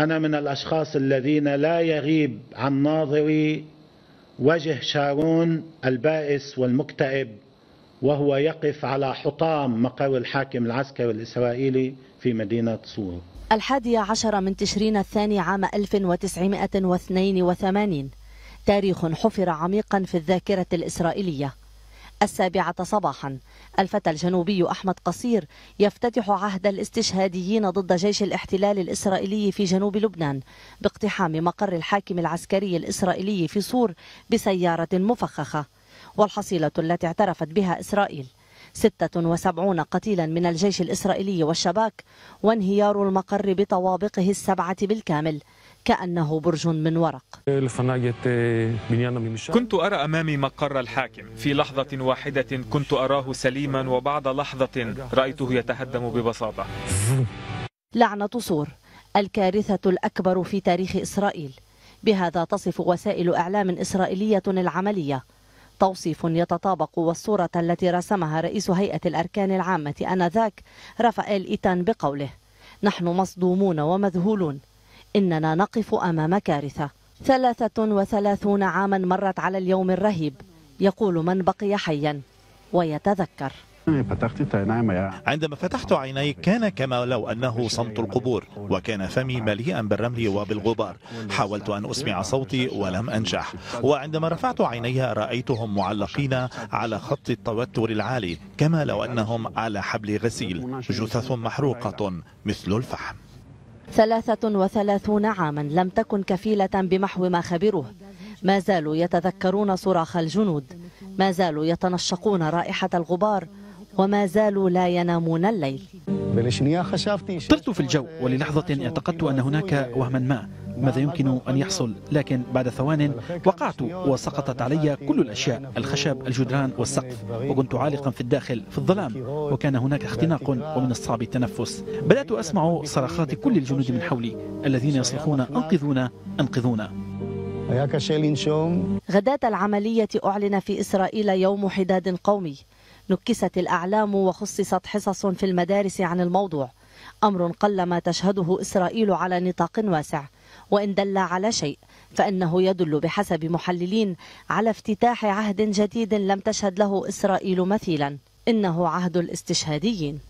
أنا من الأشخاص الذين لا يغيب عن ناظري وجه شارون البائس والمكتئب وهو يقف على حطام مقر الحاكم العسكري الإسرائيلي في مدينة صور الحادي عشر من تشرين الثاني عام 1982 تاريخ حفر عميقا في الذاكرة الإسرائيلية السابعة صباحا الفتى الجنوبي أحمد قصير يفتتح عهد الاستشهاديين ضد جيش الاحتلال الإسرائيلي في جنوب لبنان باقتحام مقر الحاكم العسكري الإسرائيلي في سور بسيارة مفخخة والحصيلة التي اعترفت بها إسرائيل 76 قتيلا من الجيش الإسرائيلي والشباك وانهيار المقر بطوابقه السبعة بالكامل كأنه برج من ورق كنت أرى أمامي مقر الحاكم في لحظة واحدة كنت أراه سليما وبعد لحظة رأيته يتهدم ببساطة لعنة صور الكارثة الأكبر في تاريخ إسرائيل بهذا تصف وسائل إعلام إسرائيلية العملية توصيف يتطابق والصورة التي رسمها رئيس هيئة الأركان العامة آنذاك رافائيل إيتان بقوله نحن مصدومون ومذهولون إننا نقف أمام كارثة 33 عاما مرت على اليوم الرهيب يقول من بقي حيا ويتذكر عندما فتحت عيني كان كما لو أنه صمت القبور وكان فمي مليئا بالرمل وبالغبار حاولت أن أسمع صوتي ولم أنجح وعندما رفعت عيني رأيتهم معلقين على خط التوتر العالي كما لو أنهم على حبل غسيل جثث محروقة مثل الفحم 33 عاما لم تكن كفيلة بمحو ما خبروه ما زالوا يتذكرون صراخ الجنود ما زالوا يتنشقون رائحة الغبار وما زالوا لا ينامون الليل طرت في الجو وللحظة اعتقدت أن هناك وهما ما ماذا يمكن أن يحصل لكن بعد ثوان وقعت وسقطت علي كل الأشياء الخشب الجدران والسقف وكنت عالقا في الداخل في الظلام وكان هناك اختناق ومن الصعب التنفس بدأت أسمع صرخات كل الجنود من حولي الذين يصرخون أنقذونا أنقذونا غداة العملية أعلن في إسرائيل يوم حداد قومي نكست الأعلام وخصصت حصص في المدارس عن الموضوع أمر قلما تشهده إسرائيل على نطاق واسع وإن دل على شيء فإنه يدل بحسب محللين على افتتاح عهد جديد لم تشهد له إسرائيل مثيلا إنه عهد الاستشهاديين